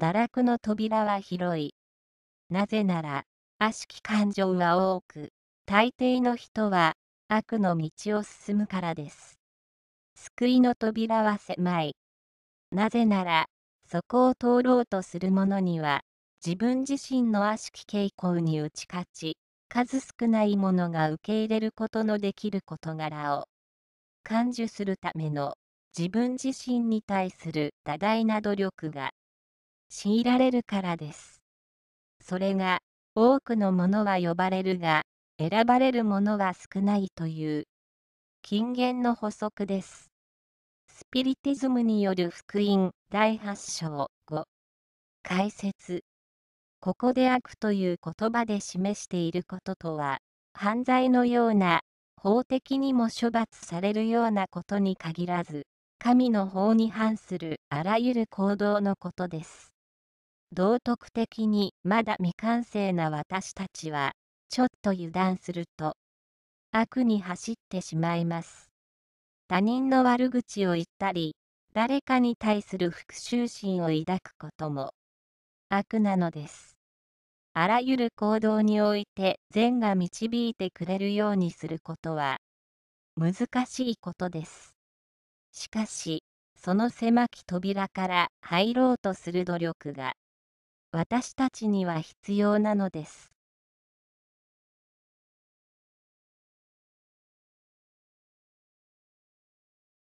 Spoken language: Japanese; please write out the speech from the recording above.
堕落の扉は広い。なぜなら、悪しき感情は多く、大抵の人は悪の道を進むからです。救いの扉は狭い。なぜなら、そこを通ろうとする者には、自分自身の悪しき傾向に打ち勝ち、数少ない者が受け入れることのできる事柄を、感受するための自分自身に対する多大な努力が強いられるからです。それが、多くのものは呼ばれるが、選ばれるものは少ないという、金言の補足です。スピリティズムによる福音第8章5解説ここで悪という言葉で示していることとは、犯罪のような、法的にも処罰されるようなことに限らず、神の法に反するあらゆる行動のことです。道徳的にまだ未完成な私たちは、ちょっと油断すると、悪に走ってしまいます。他人の悪口を言ったり、誰かに対する復讐心を抱くことも、悪なのです。あらゆる行動において善が導いてくれるようにすることは、難しいことです。しかし、その狭き扉から入ろうとする努力が、私たちには必要なのです。